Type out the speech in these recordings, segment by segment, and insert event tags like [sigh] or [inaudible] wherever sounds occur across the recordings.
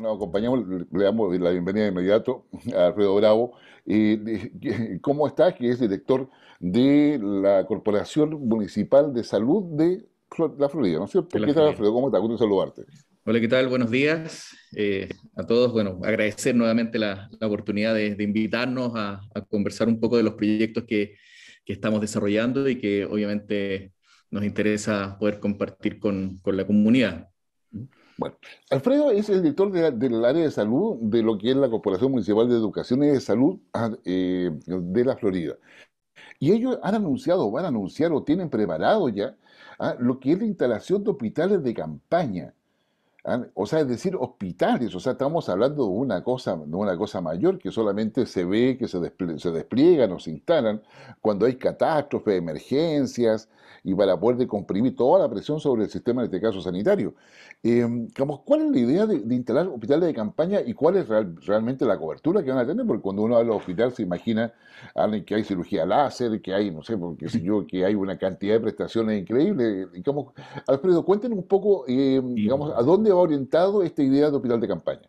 nos acompañamos, le damos la bienvenida de inmediato a Alfredo Bravo. y ¿Cómo estás? Que es director de la Corporación Municipal de Salud de la Florida, ¿no es cierto? ¿Qué tal, Alfredo? ¿Cómo estás Gusto saludarte. Hola, ¿qué tal? Buenos días eh, a todos. Bueno, agradecer nuevamente la, oportunidad de, invitarnos a, conversar un poco de los proyectos que, estamos desarrollando y que obviamente nos interesa poder compartir con, con la comunidad. Bueno, Alfredo es el director del área de salud de lo que es la Corporación Municipal de Educación y de Salud ah, eh, de la Florida. Y ellos han anunciado, van a anunciar o tienen preparado ya ah, lo que es la instalación de hospitales de campaña o sea, es decir, hospitales, o sea, estamos hablando de una cosa, de una cosa mayor que solamente se ve que se, se despliegan o se instalan cuando hay catástrofes, emergencias, y para poder comprimir toda la presión sobre el sistema, en este caso sanitario. Em, ¿Cuál es la idea de, instalar hospitales de campaña y cuál es realmente la cobertura que van a tener? Porque cuando uno habla de hospital se imagina que hay cirugía láser, que hay, no sé, porque si yo, que hay una cantidad de prestaciones increíbles. Digamos, Alfredo, cuéntenos un poco, em, digamos, a dónde ha orientado esta idea de hospital de campaña?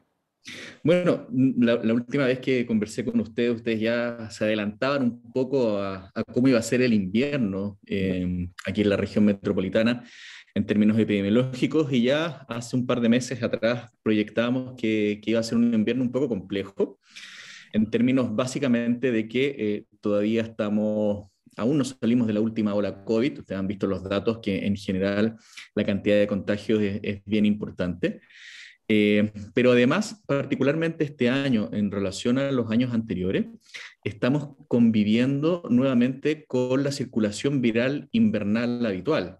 Bueno, la, última vez que conversé con ustedes, ustedes ya se adelantaban un poco a, cómo iba a ser el invierno em, aquí en la región metropolitana en términos epidemiológicos y ya hace un par de meses atrás proyectábamos que, iba a ser un invierno un poco complejo en términos básicamente de que eh, todavía estamos aún no salimos de la última ola COVID, ustedes han visto los datos que en general la cantidad de contagios es, bien importante. Eh, pero además, particularmente este año, en relación a los años anteriores, estamos conviviendo nuevamente con la circulación viral invernal habitual.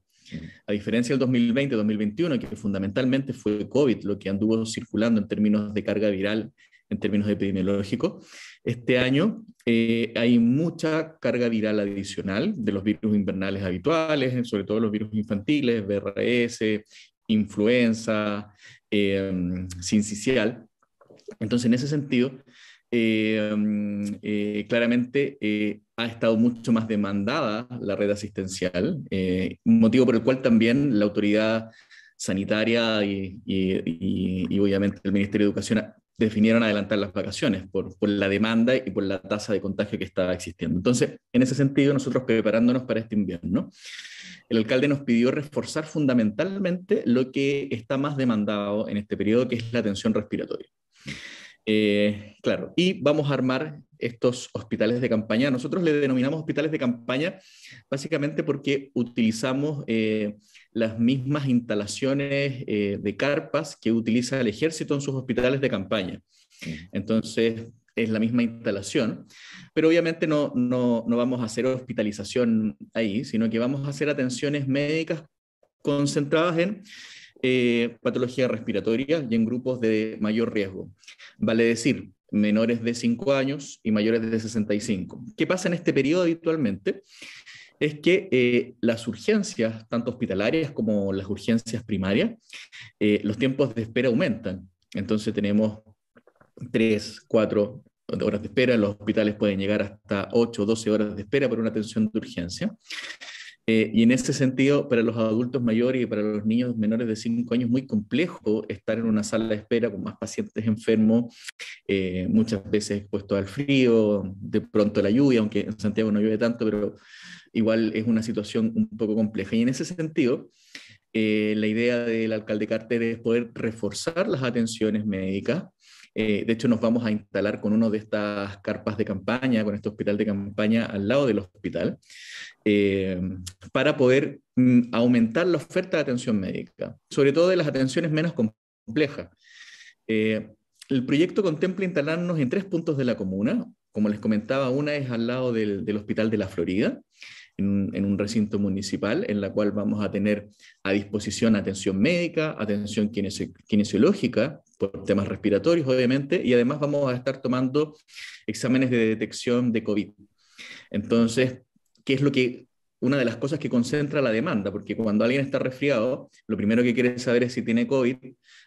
A diferencia del 2020-2021, que fundamentalmente fue COVID lo que anduvo circulando en términos de carga viral en términos epidemiológicos. Este año eh, hay mucha carga viral adicional de los virus invernales habituales, sobre todo los virus infantiles, BRS, influenza, eh, sincicial. Entonces, en ese sentido, eh, eh, claramente ha estado mucho más demandada la red asistencial, motivo por el cual también la autoridad sanitaria y, obviamente el Ministerio de Educación definieron adelantar las vacaciones por, la demanda y por la tasa de contagio que estaba existiendo. Entonces, en ese sentido, nosotros preparándonos para este invierno, el alcalde nos pidió reforzar fundamentalmente lo que está más demandado en este periodo, que es la atención respiratoria. Eh, claro, y vamos a armar estos hospitales de campaña. Nosotros le denominamos hospitales de campaña básicamente porque utilizamos eh, las mismas instalaciones eh, de carpas que utiliza el ejército en sus hospitales de campaña. Mm. Entonces, es la misma instalación, pero obviamente no, no, no vamos a hacer hospitalización ahí, sino que vamos a hacer atenciones médicas concentradas en eh, patología respiratoria y en grupos de mayor riesgo. Vale decir, menores de 5 años y mayores de 65. ¿Qué pasa en este periodo habitualmente? Es que eh, las urgencias, tanto hospitalarias como las urgencias primarias, eh, los tiempos de espera aumentan. Entonces tenemos 3, 4 horas de espera, los hospitales pueden llegar hasta 8 o 12 horas de espera por una atención de urgencia. Eh, y en ese sentido, para los adultos mayores y para los niños menores de 5 años, muy complejo estar en una sala de espera con más pacientes enfermos, eh, muchas veces expuestos al frío, de pronto la lluvia, aunque en Santiago no llueve tanto, pero igual es una situación un poco compleja. Y en ese sentido, eh, la idea del alcalde Carter es poder reforzar las atenciones médicas eh, de hecho, nos vamos a instalar con uno de estas carpas de campaña, con este hospital de campaña al lado del hospital, eh, para poder mm, aumentar la oferta de atención médica, sobre todo de las atenciones menos complejas. Eh, el proyecto contempla instalarnos en tres puntos de la comuna. Como les comentaba, una es al lado del Hospital de la Florida, en un, recinto municipal en la cual vamos a tener a disposición atención médica, atención kinesiológica, por temas respiratorios obviamente, y además vamos a estar tomando exámenes de detección de COVID. Entonces, ¿qué es lo que una de las cosas que concentra la demanda, porque cuando alguien está resfriado, lo primero que quiere saber es si tiene COVID,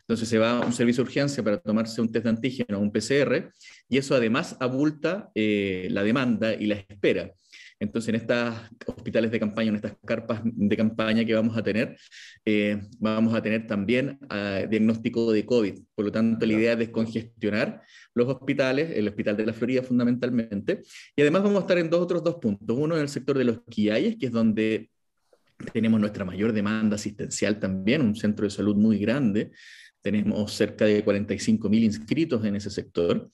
entonces se va a un servicio de urgencia para tomarse un test de antígeno, o un PCR, y eso además abulta eh, la demanda y la espera. Entonces, en estos hospitales de campaña, en estas carpas de campaña que vamos a tener, eh, vamos a tener también ah, diagnóstico de COVID. Por lo tanto, la idea es descongestionar los hospitales, el Hospital de la Florida fundamentalmente. Y además vamos a estar en dos otros dos puntos. Uno en el sector de los quiayes, que es donde tenemos nuestra mayor demanda asistencial también, un centro de salud muy grande. Tenemos cerca de 45.000 inscritos en ese sector.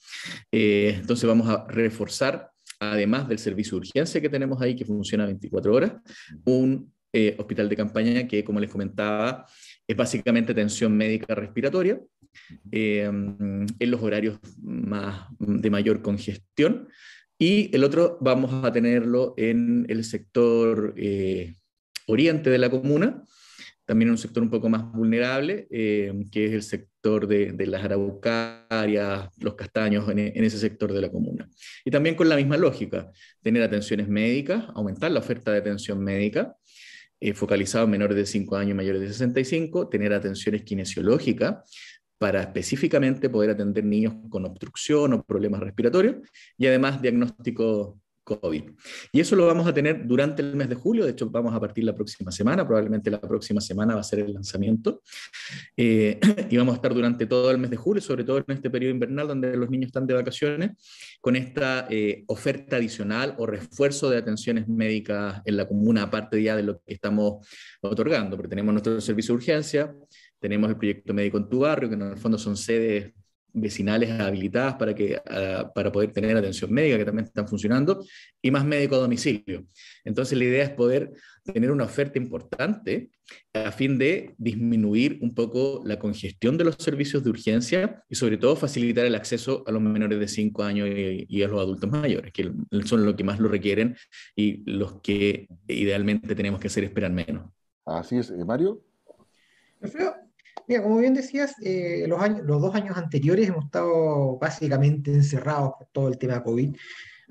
Eh, entonces vamos a reforzar además del servicio de urgencia que tenemos ahí, que funciona 24 horas, un eh, hospital de campaña que, como les comentaba, es básicamente atención médica respiratoria eh, en los horarios más, mm, de mayor congestión. Y el otro vamos a tenerlo en el sector eh, oriente de la comuna, también un sector un poco más vulnerable, eh, que es el sector de, las araucarias, los castaños, e, en, ese sector de la comuna. Y también con la misma lógica, tener atenciones médicas, aumentar la oferta de atención médica, eh, focalizado en menores de 5 años y mayores de 65, tener atenciones kinesiológicas para específicamente poder atender niños con obstrucción o problemas respiratorios, y además diagnóstico COVID. Y eso lo vamos a tener durante el mes de julio, de hecho vamos a partir la próxima semana, probablemente la próxima semana va a ser el lanzamiento, eh, [clears throat] y vamos a estar durante todo el mes de julio, sobre todo en este periodo invernal donde los niños están de vacaciones, con esta eh, oferta adicional o refuerzo de atenciones médicas en la comuna, aparte ya de lo que estamos otorgando, porque tenemos nuestro servicio de urgencia, tenemos el proyecto médico en tu barrio, que en el fondo son sedes vecinales habilitadas para, que, ah, para poder tener atención médica, que también están funcionando, y más médico a domicilio. Entonces, la idea es poder tener una oferta importante a fin de disminuir un poco la congestión de los servicios de urgencia y sobre todo facilitar el acceso a los menores de 5 años y, a los adultos mayores, que son los que más lo requieren y los que idealmente tenemos que hacer esperar menos. Así es, eh, Mario. Mira, como bien decías, eh, los, dos años anteriores hemos estado básicamente encerrados por todo el tema COVID.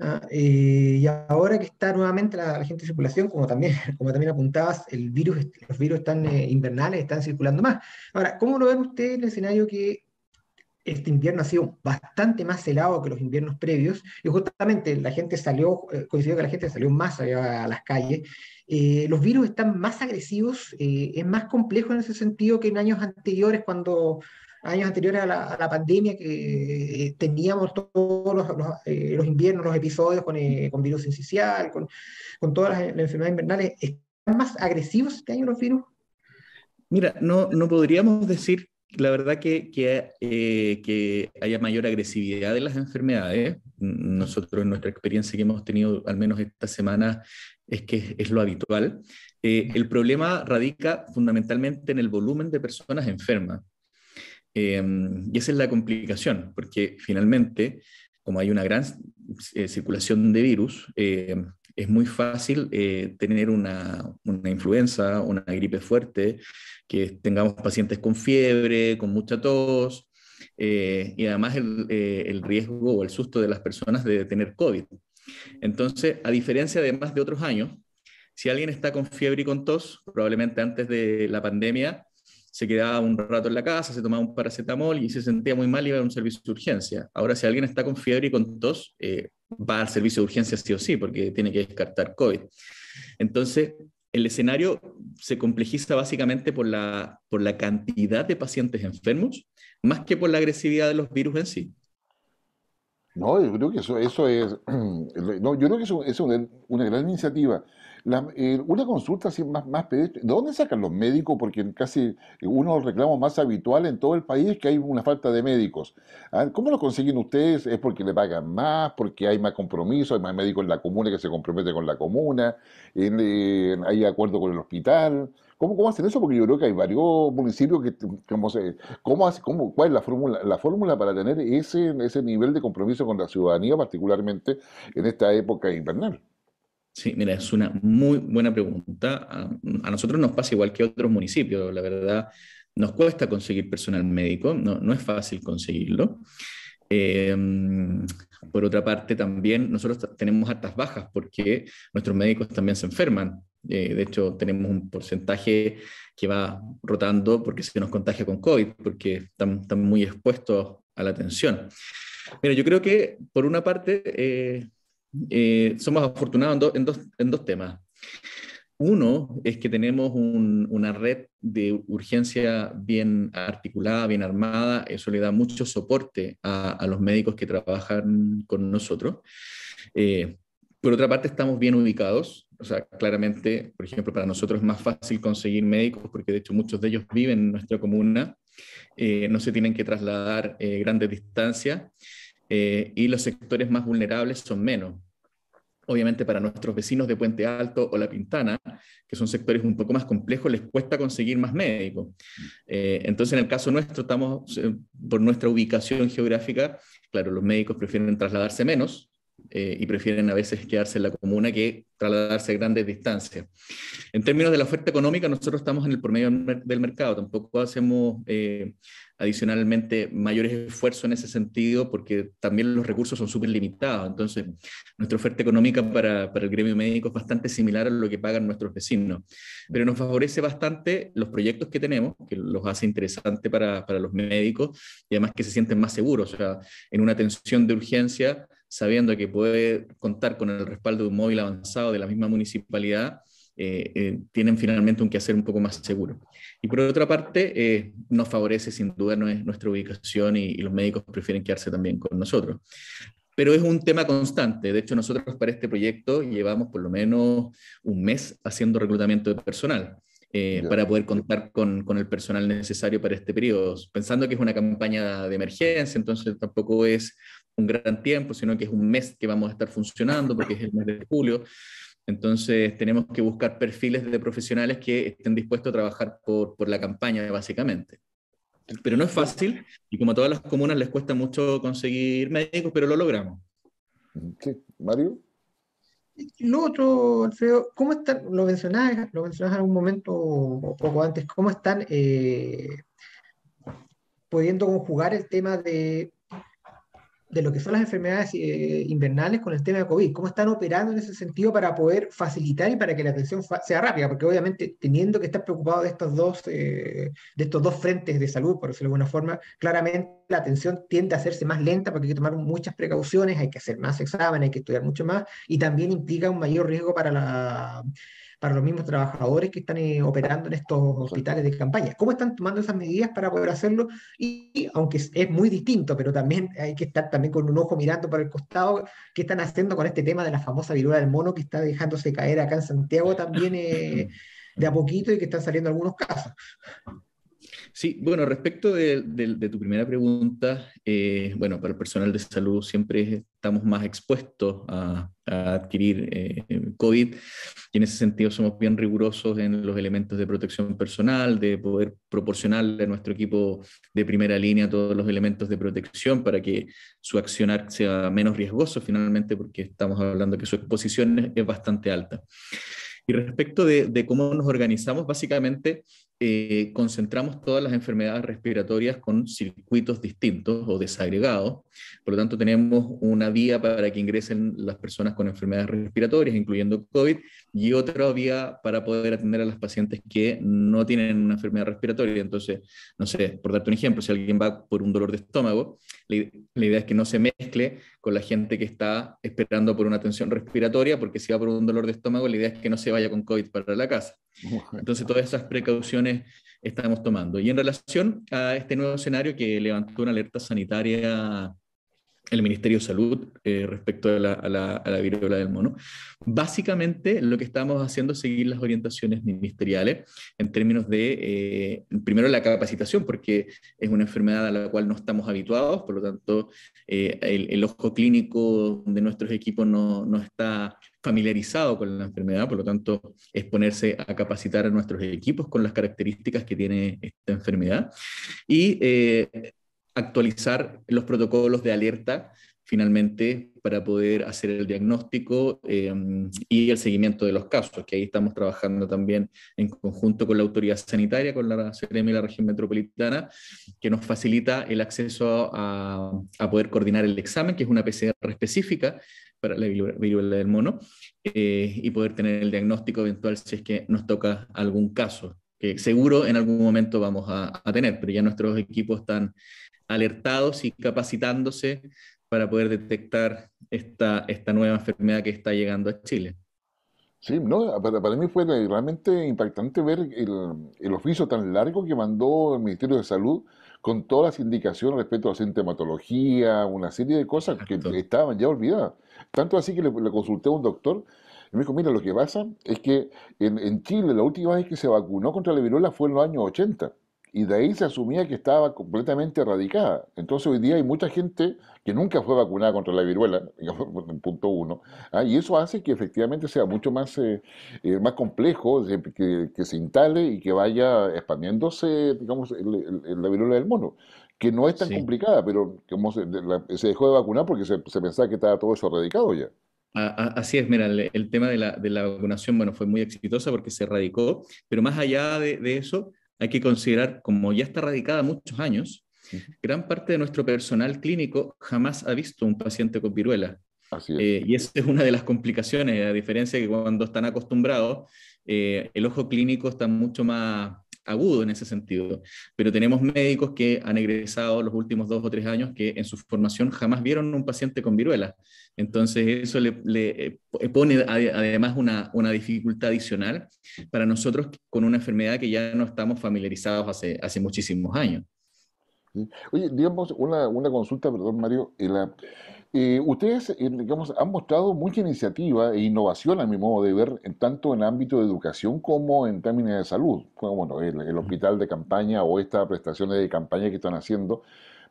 ¿ah? Eh, y ahora que está nuevamente la, gente en circulación, como también, [laughs] como también apuntabas, el virus, los virus están eh, invernales, están circulando más. Ahora, ¿cómo lo ven ustedes en el escenario que este invierno ha sido bastante más helado que los inviernos previos y justamente la gente salió, eh, coincidió que la gente salió más allá a las calles. Eh, los virus están más agresivos, eh, es más complejo en ese sentido que en años anteriores, cuando años anteriores a la, pandemia, que teníamos todos los, inviernos, los episodios con, virus incisional, con, todas las, enfermedades invernales. ¿Están más agresivos este año los virus? Mira, no, no podríamos decir la verdad que, eh, que, haya mayor agresividad de las enfermedades. Nosotros en nuestra experiencia que hemos tenido, al menos esta semana, es que es, lo habitual. Eh, el problema radica fundamentalmente en el volumen de personas enfermas. Eh, y esa es la complicación, porque finalmente, como hay una gran circulación de virus, es muy fácil eh, tener una, influenza, una gripe fuerte, que tengamos pacientes con fiebre, con mucha tos, eh, y además eh, el, riesgo o el susto de las personas de tener COVID. Entonces, a diferencia de más de otros años, si alguien está con fiebre y con tos, probablemente antes de la pandemia, se quedaba un rato en la casa, se tomaba un paracetamol y se sentía muy mal y iba a un servicio de urgencia. Ahora, si alguien está con fiebre y con tos, va al servicio de urgencias sí o sí, porque tiene que descartar COVID. Entonces, el escenario se complejiza básicamente por la, por la cantidad de pacientes enfermos, más que por la agresividad de los virus en sí. No, yo creo que eso, es, [clears throat] no, yo creo que eso es una gran iniciativa. Eh, una consulta así más, más pedestre, ¿de dónde sacan los médicos? Porque casi uno de los reclamos más habituales en todo el país es que hay una falta de médicos. Ah, ¿Cómo lo consiguen ustedes? ¿Es porque le pagan más? ¿Porque hay más compromiso? ¿Hay más médicos en la comuna que se compromete con la comuna? ¿Hay acuerdo con el hospital? ¿Cómo, ¿Cómo, hacen eso? Porque yo creo que hay varios municipios que, ¿cómo hace, ¿cuál es la fórmula, la fórmula para tener ese, ese nivel de compromiso con la ciudadanía, particularmente en esta época invernal? Sí, mira, es una muy buena pregunta. A, nosotros nos pasa igual que a otros municipios, la verdad, nos cuesta conseguir personal médico, no, no es fácil conseguirlo. Em, por otra parte, también nosotros tenemos altas bajas porque nuestros médicos también se enferman. Eh, de hecho, tenemos un porcentaje que va rotando porque se nos contagia con COVID, porque están, muy expuestos a la atención. Mira, yo creo que por una parte... Eh, eh, somos afortunados en, dos, temas. Uno es que tenemos una red de urgencia bien articulada, bien armada. Eso le da mucho soporte a, los médicos que trabajan con nosotros. Eh, por otra parte, estamos bien ubicados. O sea, claramente, por ejemplo, para nosotros es más fácil conseguir médicos porque de hecho muchos de ellos viven en nuestra comuna. Eh, no se tienen que trasladar grandes distancias. Eh, y los sectores más vulnerables son menos. Obviamente para nuestros vecinos de Puente Alto o La Pintana, que son sectores un poco más complejos, les cuesta conseguir más médicos. Eh, entonces, en el caso nuestro, estamos, eh, por nuestra ubicación geográfica, claro, los médicos prefieren trasladarse menos, eh, y prefieren a veces quedarse en la comuna que trasladarse a grandes distancias. En términos de la oferta económica, nosotros estamos en el promedio del mercado, tampoco hacemos eh, adicionalmente mayores esfuerzos en ese sentido porque también los recursos son súper limitados. Entonces, nuestra oferta económica para, el gremio médico es bastante similar a lo que pagan nuestros vecinos, pero nos favorece bastante los proyectos que tenemos, que los hace interesante para, para los médicos y además que se sienten más seguros. O sea, en una atención de urgencia sabiendo que puede contar con el respaldo de un móvil avanzado de la misma municipalidad, eh, eh, tienen finalmente un quehacer un poco más seguro. Y por otra parte, eh, nos favorece sin duda nuestra ubicación y, los médicos prefieren quedarse también con nosotros. Pero es un tema constante. De hecho, nosotros para este proyecto llevamos por lo menos un mes haciendo reclutamiento de personal. Eh, para poder contar con, con, el personal necesario para este periodo. Pensando que es una campaña de emergencia, entonces tampoco es un gran tiempo, sino que es un mes que vamos a estar funcionando, porque es el mes de julio. Entonces tenemos que buscar perfiles de profesionales que estén dispuestos a trabajar por, por la campaña, básicamente. Pero no es fácil y como a todas las comunas les cuesta mucho conseguir médicos, pero lo logramos. ¿Qué? ¿Mario? Lo otro, Alfredo, ¿cómo están? Lo mencionabas, lo mencionabas en algún momento o poco antes, ¿cómo están eh, pudiendo conjugar el tema de de lo que son las enfermedades eh, invernales con el tema de COVID, cómo están operando en ese sentido para poder facilitar y para que la atención sea rápida, porque obviamente teniendo que estar preocupado de estos dos, eh, de estos dos frentes de salud, por decirlo de alguna forma, claramente la atención tiende a hacerse más lenta porque hay que tomar muchas precauciones, hay que hacer más exámenes, hay que estudiar mucho más y también implica un mayor riesgo para la para los mismos trabajadores que están eh, operando en estos hospitales de campaña. ¿Cómo están tomando esas medidas para poder hacerlo? Y, aunque es, muy distinto, pero también hay que estar también con un ojo mirando para el costado, qué están haciendo con este tema de la famosa viruela del mono que está dejándose caer acá en Santiago también eh, [laughs] de a poquito y que están saliendo algunos casos. Sí, bueno, respecto de, tu primera pregunta, eh, bueno, para el personal de salud siempre estamos más expuestos a, adquirir eh, COVID y en ese sentido somos bien rigurosos en los elementos de protección personal, de poder proporcionarle a nuestro equipo de primera línea todos los elementos de protección para que su accionar sea menos riesgoso finalmente porque estamos hablando que su exposición es, bastante alta. Y respecto de cómo nos organizamos, básicamente eh, concentramos todas las enfermedades respiratorias con circuitos distintos o desagregados. Por lo tanto, tenemos una vía para que ingresen las personas con enfermedades respiratorias, incluyendo COVID, y otra vía para poder atender a las pacientes que no tienen una enfermedad respiratoria. Entonces, no sé, por darte un ejemplo, si alguien va por un dolor de estómago, la, idea es que no se mezcle con la gente que está esperando por una atención respiratoria, porque si va por un dolor de estómago, la idea es que no se vaya con COVID para la casa. Entonces, todas esas precauciones estamos tomando. Y en relación a este nuevo escenario que levantó una alerta sanitaria el Ministerio de Salud eh, respecto a la, a, viruela del mono. Básicamente lo que estamos haciendo es seguir las orientaciones ministeriales en términos de, eh, primero, la capacitación, porque es una enfermedad a la cual no estamos habituados, por lo tanto, eh, el, ojo clínico de nuestros equipos no, no está familiarizado con la enfermedad, por lo tanto, es ponerse a capacitar a nuestros equipos con las características que tiene esta enfermedad. Y actualizar los protocolos de alerta finalmente para poder hacer el diagnóstico eh, y el seguimiento de los casos, que ahí estamos trabajando también en conjunto con la autoridad sanitaria, con la CRM y la región metropolitana, que nos facilita el acceso a, poder coordinar el examen, que es una PCR específica para la viruela del mono, eh, y poder tener el diagnóstico eventual si es que nos toca algún caso, que seguro en algún momento vamos a tener, pero ya nuestros equipos están alertados y capacitándose para poder detectar esta, esta nueva enfermedad que está llegando a Chile. Sí, no, para, mí fue realmente impactante ver el, oficio tan largo que mandó el Ministerio de Salud con todas las indicaciones respecto a la sintomatología, una serie de cosas que estaban ya olvidadas. Tanto así que le, consulté a un doctor y me dijo, mira, lo que pasa es que en, en, Chile la última vez que se vacunó contra la viruela fue en los años 80 y de ahí se asumía que estaba completamente erradicada. Entonces hoy día hay mucha gente que nunca fue vacunada contra la viruela, [laughs] punto uno, ¿ah? y eso hace que efectivamente sea mucho más, eh, eh, más complejo, que, se instale y que vaya expandiéndose, digamos, la viruela del mono que no es tan complicada, pero se, dejó de vacunar porque se, pensaba que estaba todo eso erradicado ya. Así es, mira, el, tema de la, vacunación, bueno, fue muy exitosa porque se erradicó, pero más allá de eso, hay que considerar, como ya está radicada muchos años, gran parte de nuestro personal clínico jamás ha visto un paciente con viruela. Eh, y esa es una de las complicaciones, a diferencia de que cuando están acostumbrados, eh, el ojo clínico está mucho más agudo en ese sentido, pero tenemos médicos que han egresado los últimos dos o tres años que en su formación jamás vieron un paciente con viruela. Entonces eso le, eh, pone además una, una, dificultad adicional para nosotros con una enfermedad que ya no estamos familiarizados hace, hace muchísimos años. Oye, digamos, una, una consulta, perdón Mario, y la, eh, ustedes, eh, han mostrado mucha iniciativa e innovación, a mi modo de ver, tanto en ámbito de educación como en términos de salud. Bueno, el, hospital de campaña o estas prestaciones de campaña que están haciendo,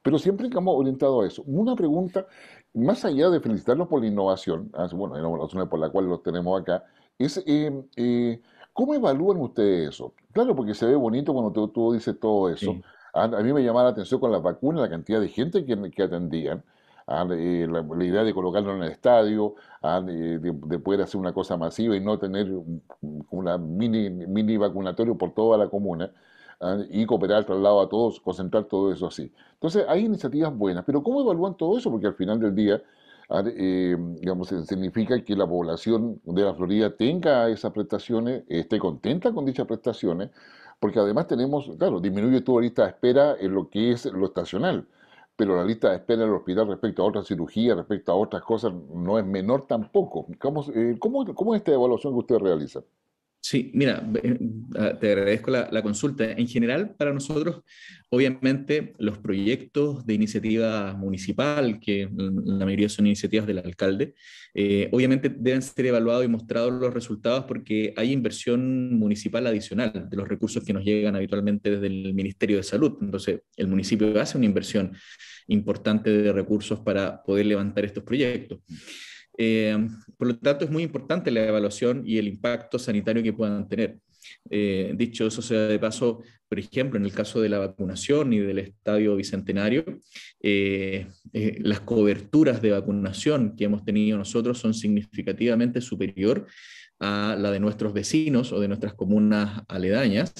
pero siempre hemos orientado a eso. Una pregunta, más allá de felicitarlos por la innovación, ah, bueno, la razón por la cual los tenemos acá, es eh, ¿cómo evalúan ustedes eso? Claro, porque se ve bonito cuando tú, dices todo eso. Ah, a, mí me llamaba la atención con las vacunas, la cantidad de gente que atendían. Eh, la, idea de colocarlo en el estadio, eh, de, poder hacer una cosa masiva y no tener un mini, mini vacunatorio por toda la comuna y cooperar traslado a todos, concentrar todo eso así. Entonces, hay iniciativas buenas, pero ¿cómo evalúan todo eso? Porque al final del día, eh, digamos, significa que la población de la Florida tenga esas prestaciones, esté contenta con dichas prestaciones, porque además tenemos, claro, disminuye la lista de espera en lo que es lo estacional pero la lista de espera en el hospital respecto a otra cirugía, respecto a otras cosas, no es menor tampoco. ¿Cómo, eh, cómo, cómo es esta evaluación que usted realiza? Sí, mira, eh, ah, te agradezco la, consulta. En general, para nosotros, obviamente, los proyectos de iniciativa municipal, que la mayoría son iniciativas del alcalde, eh, obviamente deben ser evaluados y mostrados los resultados porque hay inversión municipal adicional de los recursos que nos llegan habitualmente desde el Ministerio de Salud. Entonces, el municipio hace una inversión importante de recursos para poder levantar estos proyectos. Eh, por lo tanto, es muy importante la evaluación y el impacto sanitario que puedan tener. Eh, dicho eso sea de paso, por ejemplo, en el caso de la vacunación y del estadio bicentenario, eh, las coberturas de vacunación que hemos tenido nosotros son significativamente superior a la de nuestros vecinos o de nuestras comunas aledañas.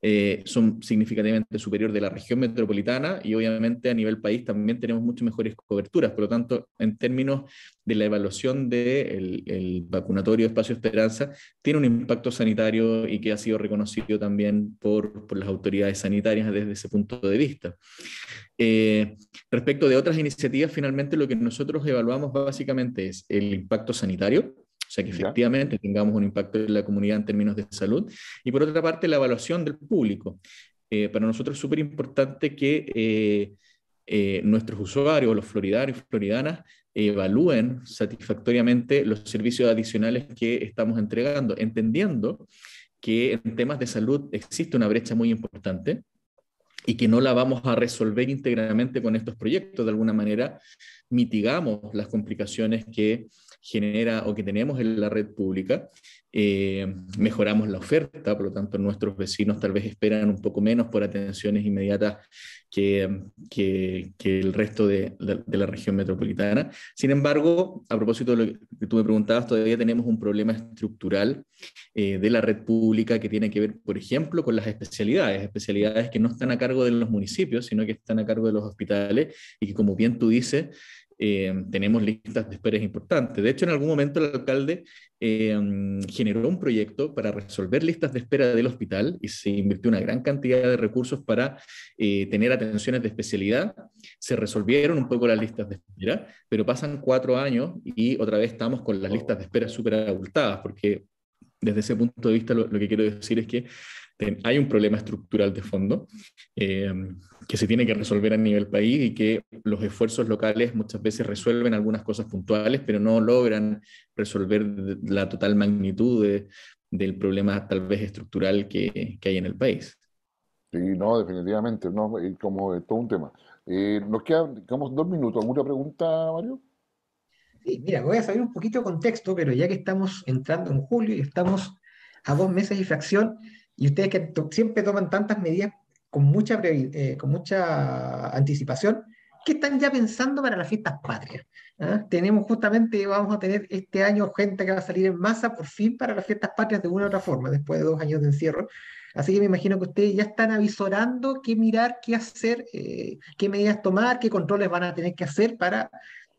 Eh, son significativamente superior de la región metropolitana y obviamente a nivel país también tenemos muchas mejores coberturas. Por lo tanto, en términos de la evaluación del de el vacunatorio Espacio Esperanza, tiene un impacto sanitario y que ha sido reconocido también por, por las autoridades sanitarias desde ese punto de vista. Eh, respecto de otras iniciativas, finalmente lo que nosotros evaluamos básicamente es el impacto sanitario, o sea, que efectivamente tengamos un impacto en la comunidad en términos de salud. Y por otra parte, la evaluación del público. Eh, para nosotros es súper importante que eh, eh, nuestros usuarios, los floridarios, floridanas, evalúen satisfactoriamente los servicios adicionales que estamos entregando, entendiendo que en temas de salud existe una brecha muy importante y que no la vamos a resolver íntegramente con estos proyectos de alguna manera, mitigamos las complicaciones que genera o que tenemos en la red pública eh, mejoramos la oferta, por lo tanto nuestros vecinos tal vez esperan un poco menos por atenciones inmediatas que, que, el resto de, la región metropolitana. Sin embargo, a propósito de lo que tú me preguntabas, todavía tenemos un problema estructural eh, de la red pública que tiene que ver, por ejemplo, con las especialidades, especialidades que no están a cargo de los municipios, sino que están a cargo de los hospitales y que, como bien tú dices, eh, tenemos listas de espera importantes. De hecho, en algún momento el alcalde em, generó un proyecto para resolver listas de espera del hospital y se invirtió una gran cantidad de recursos para eh, tener atenciones de especialidad. Se resolvieron un poco las listas de espera, pero pasan cuatro años y otra vez estamos con las listas de espera súper abultadas, porque desde ese punto de vista lo que quiero decir es que hay un problema estructural de fondo eh, que se tiene que resolver a nivel país y que los esfuerzos locales muchas veces resuelven algunas cosas puntuales, pero no logran resolver la total magnitud del problema tal vez estructural que, hay en el país. Sí, no, definitivamente, no, como todo un tema. Eh, nos quedan, dos minutos. ¿Alguna pregunta, Mario? Sí, mira, voy a salir un poquito de contexto, pero ya que estamos entrando en julio y estamos a dos meses y fracción y ustedes que siempre toman tantas medidas con mucha, eh, con mucha anticipación, ¿qué están ya pensando para las fiestas patrias. ¿Ah? Tenemos justamente, vamos a tener este año gente que va a salir en masa por fin para las fiestas patrias de una u otra forma, después de dos años de encierro. Así que me imagino que ustedes ya están avisorando qué mirar, qué hacer, eh, qué medidas tomar, qué controles van a tener que hacer para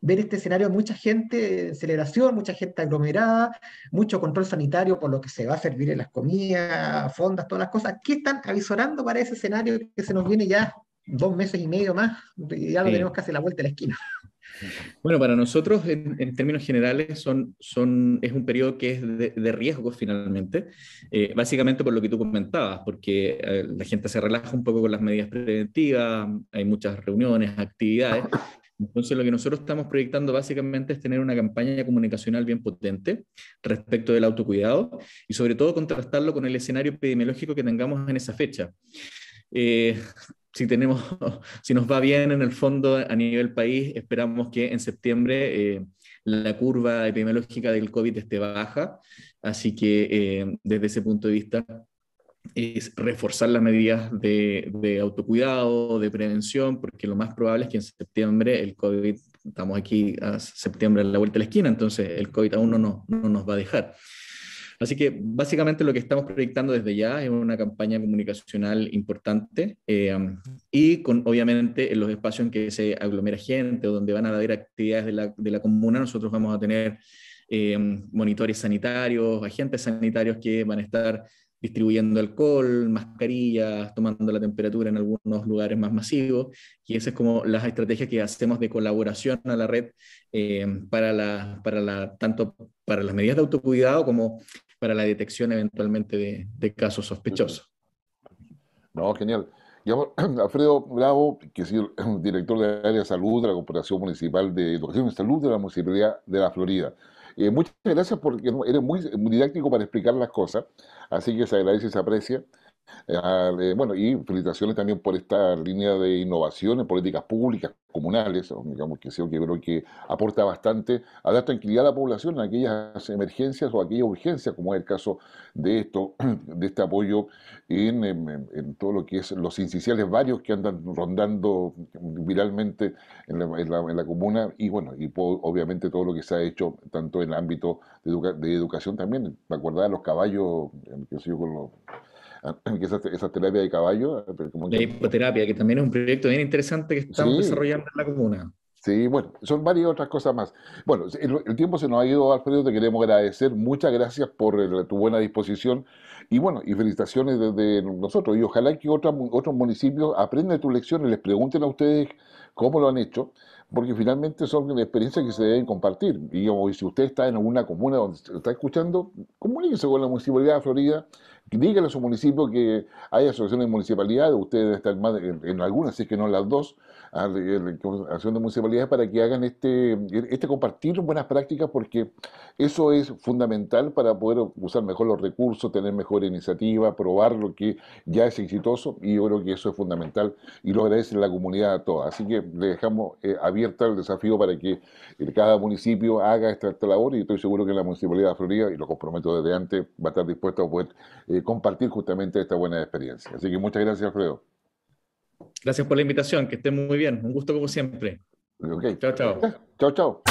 ver este escenario mucha gente en celebración, mucha gente aglomerada, mucho control sanitario por lo que se va a servir en las comidas, fondas, todas las cosas. ¿Qué están avisorando para ese escenario que se nos viene ya dos meses y medio más? Ya lo tenemos casi la vuelta de la esquina. Bueno, para nosotros, en, términos generales, son, son, es un periodo que es de, riesgo riesgos finalmente, eh, básicamente por lo que tú comentabas, porque eh, la gente se relaja un poco con las medidas preventivas, hay muchas reuniones, actividades, entonces, lo que nosotros estamos proyectando básicamente es tener una campaña comunicacional bien potente respecto del autocuidado y sobre todo contrastarlo con el escenario epidemiológico que tengamos en esa fecha. Eh, [laughs] si, tenemos, [laughs] si nos va bien en el fondo a nivel país, esperamos que en septiembre eh, la curva epidemiológica del COVID esté baja. Así que eh, desde ese punto de vista es reforzar las medidas de, autocuidado, de prevención, porque lo más probable es que en septiembre el COVID, estamos aquí a septiembre a la vuelta de la esquina, entonces el COVID aún no, nos va a dejar. Así que básicamente lo que estamos proyectando desde ya es una campaña comunicacional importante eh, y con, obviamente en los espacios en que se aglomera gente o donde van a haber actividades de la, de la comuna, nosotros vamos a tener eh, monitores sanitarios, agentes sanitarios que van a estar distribuyendo alcohol, mascarillas, tomando la temperatura en algunos lugares más masivos. Y esa es como las estrategias que hacemos de colaboración a la red eh, para, la, para la, tanto para las medidas de autocuidado como para la detección eventualmente de, casos sospechosos. No, genial. ahora [clears throat] Alfredo Bravo, que es director de área de salud de la Corporación Municipal de Educación y Salud de la Municipalidad de la Florida. Eh, muchas gracias porque eres muy, muy didáctico para explicar las cosas, así que se agradece y se aprecia. Ah, bueno, y felicitaciones también por esta línea de innovación en políticas públicas, comunales, digamos que creo que, que aporta bastante a dar tranquilidad a la población en aquellas emergencias o aquellas urgencias, como es el caso de esto, [clears throat] de este apoyo en, todo lo que es los incisionales varios que andan rondando viralmente en la, comuna, y bueno, y obviamente todo lo que se ha hecho tanto en el ámbito de, educación también, acuerdo de los caballos, que sé yo, con los [clears throat] esa, terapia de caballo. Eh, como la hipoterapia, que también es un proyecto bien interesante que estamos desarrollando en la comuna. Sí, bueno, son varias otras cosas más. Bueno, el, tiempo se nos ha ido, Alfredo, te queremos agradecer. Muchas gracias por eh, tu buena disposición y bueno, y felicitaciones desde nosotros. Y ojalá que otros municipios aprendan tus lecciones, les pregunten a ustedes cómo lo han hecho, porque finalmente son experiencias que se deben compartir. Y si usted está en alguna comuna donde está escuchando, comuníquese con la Municipalidad de Florida díganle a su municipio que hay asociaciones de municipalidades, ustedes están más en, algunas, si es que no en las dos, asociaciones de municipalidades para que hagan este, este compartir buenas prácticas porque eso es fundamental para poder usar mejor los recursos, tener mejor iniciativa, probar lo que ya es exitoso y yo creo que eso es fundamental y lo agradece la comunidad a toda. Así que le dejamos eh, abierta el desafío para que eh, cada municipio haga esta, labor y estoy seguro que la Municipalidad de Florida, y lo comprometo desde antes, va a estar dispuesta a poder... Eh, compartir justamente esta buena experiencia. Así que muchas gracias, Alfredo. Gracias por la invitación, que estén muy bien. Un gusto como siempre. Chao, chao. Chao, chao.